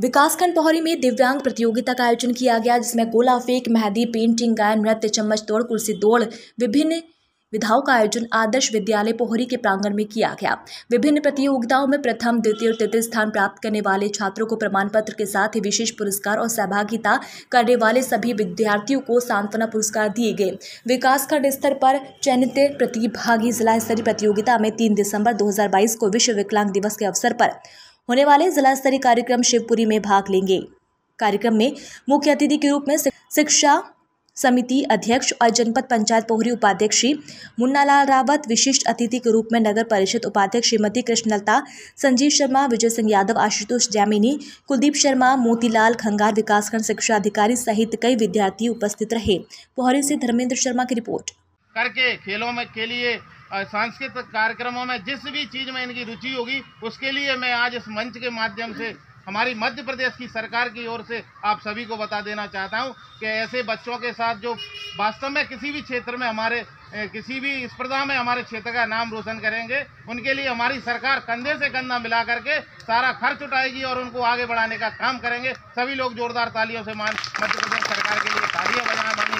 विकासखंड पोहरी में दिव्यांग प्रतियोगिता का आयोजन किया गया जिसमें गोला फेक मेहंदी पेंटिंग गायन नृत्य चम्मच तोड़ कुर्सी दौड़ विभिन्न विधाओं का आयोजन आदर्श विद्यालय पोहरी के प्रांगण में किया गया विभिन्न प्रतियोगिताओं में प्रथम द्वितीय और तृतीय स्थान प्राप्त करने वाले छात्रों को प्रमाण पत्र के साथ ही विशेष पुरस्कार और सहभागिता करने वाले सभी विद्यार्थियों को सांत्वना पुरस्कार दिए गए विकासखंड स्तर पर चयनित प्रतिभागी जिला स्तरीय प्रतियोगिता में तीन दिसंबर दो को विश्व विकलांग दिवस के अवसर पर होने वाले जिला स्तरीय कार्यक्रम शिवपुरी में भाग लेंगे कार्यक्रम में मुख्य अतिथि के रूप में शिक्षा समिति अध्यक्ष और जनपद पंचायत पोहरी उपाध्यक्ष श्री मुन्नालाल रावत विशिष्ट अतिथि के रूप में नगर परिषद उपाध्यक्ष श्रीमती कृष्णलता संजीव शर्मा विजय सिंह यादव आशुतोष जैमिनी कुलदीप शर्मा मोतीलाल खंगार विकासखंड शिक्षा अधिकारी सहित कई विद्यार्थी उपस्थित रहे पोहरी से धर्मेंद्र शर्मा की रिपोर्ट करके खेलों में के लिए सांस्कृतिक कार्यक्रमों में जिस भी चीज़ में इनकी रुचि होगी उसके लिए मैं आज इस मंच के माध्यम से हमारी मध्य प्रदेश की सरकार की ओर से आप सभी को बता देना चाहता हूं कि ऐसे बच्चों के साथ जो वास्तव में किसी भी क्षेत्र में हमारे किसी भी स्पर्धा में हमारे क्षेत्र का नाम रोशन करेंगे उनके लिए हमारी सरकार कंधे से कंधा मिला करके सारा खर्च उठाएगी और उनको आगे बढ़ाने का काम करेंगे सभी लोग जोरदार तालियों से मान मध्य प्रदेश सरकार के लिए तालियां बनाए